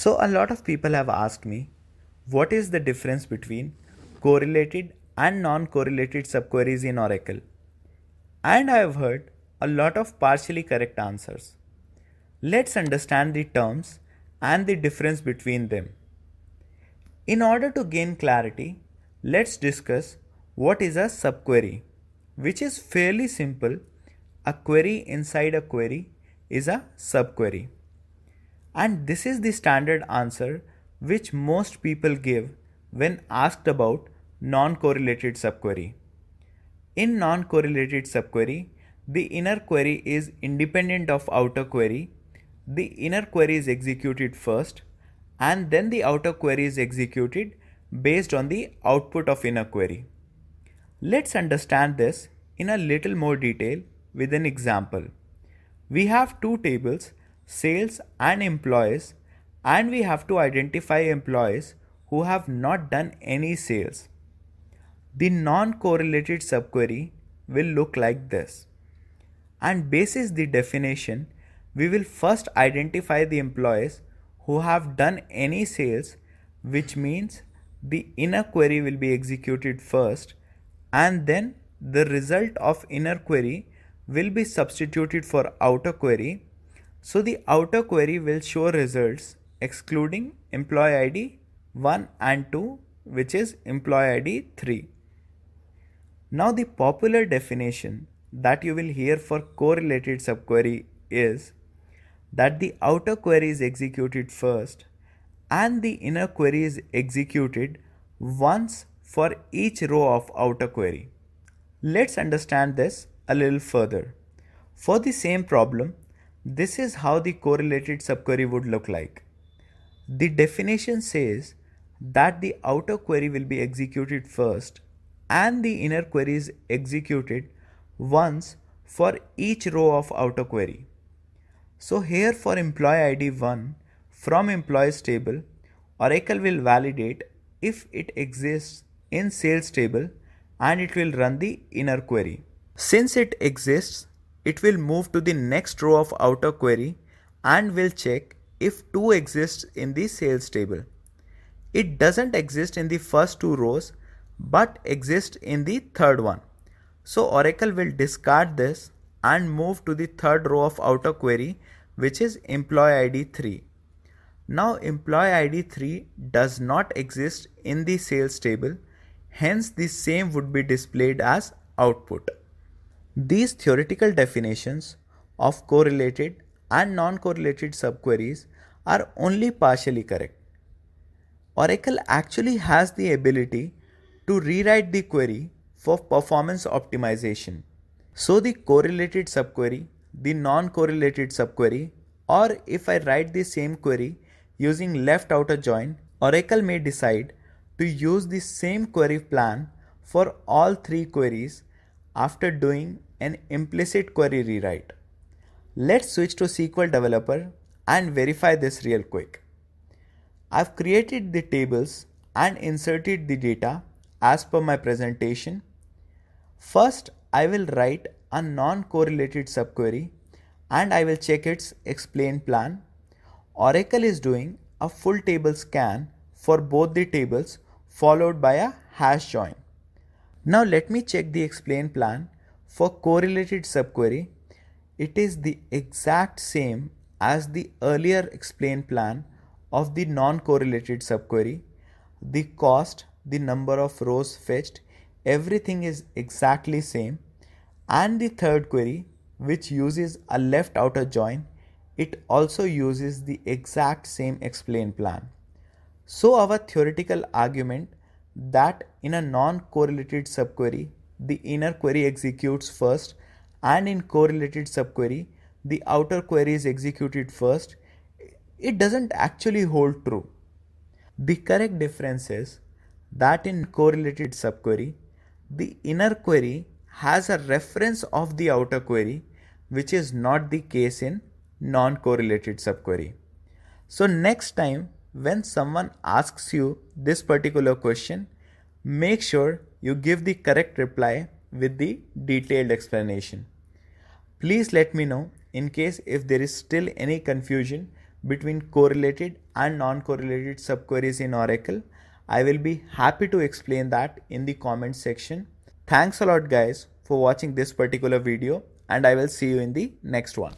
So, a lot of people have asked me what is the difference between correlated and non correlated subqueries in Oracle? And I have heard a lot of partially correct answers. Let's understand the terms and the difference between them. In order to gain clarity, let's discuss what is a subquery, which is fairly simple. A query inside a query is a subquery. And this is the standard answer which most people give when asked about non-correlated subquery. In non-correlated subquery, the inner query is independent of outer query. The inner query is executed first and then the outer query is executed based on the output of inner query. Let's understand this in a little more detail with an example. We have two tables sales and employees and we have to identify employees who have not done any sales. The non-correlated subquery will look like this. And basis the definition, we will first identify the employees who have done any sales which means the inner query will be executed first and then the result of inner query will be substituted for outer query so the outer query will show results excluding employee ID 1 and 2 which is employee ID 3. Now the popular definition that you will hear for correlated subquery is that the outer query is executed first and the inner query is executed once for each row of outer query. Let's understand this a little further. For the same problem, this is how the correlated subquery would look like. The definition says that the outer query will be executed first and the inner query is executed once for each row of outer query. So here for employee ID 1 from employees table, Oracle will validate if it exists in sales table and it will run the inner query. Since it exists, it will move to the next row of outer query and will check if 2 exists in the sales table. It doesn't exist in the first two rows but exists in the third one. So Oracle will discard this and move to the third row of outer query which is employee ID 3. Now employee ID 3 does not exist in the sales table hence the same would be displayed as output. These theoretical definitions of correlated and non-correlated subqueries are only partially correct. Oracle actually has the ability to rewrite the query for performance optimization. So the correlated subquery, the non-correlated subquery, or if I write the same query using left outer join, Oracle may decide to use the same query plan for all three queries after doing an implicit query rewrite. Let's switch to SQL Developer and verify this real quick. I've created the tables and inserted the data as per my presentation. First, I will write a non-correlated subquery and I will check its explain plan. Oracle is doing a full table scan for both the tables followed by a hash join. Now let me check the explain plan for correlated subquery. It is the exact same as the earlier explain plan of the non-correlated subquery. The cost, the number of rows fetched, everything is exactly same. And the third query which uses a left outer join, it also uses the exact same explain plan. So our theoretical argument that in a non-correlated subquery, the inner query executes first and in correlated subquery, the outer query is executed first, it doesn't actually hold true. The correct difference is that in correlated subquery, the inner query has a reference of the outer query, which is not the case in non-correlated subquery. So next time when someone asks you this particular question, make sure you give the correct reply with the detailed explanation. Please let me know in case if there is still any confusion between correlated and non-correlated subqueries in Oracle. I will be happy to explain that in the comment section. Thanks a lot guys for watching this particular video and I will see you in the next one.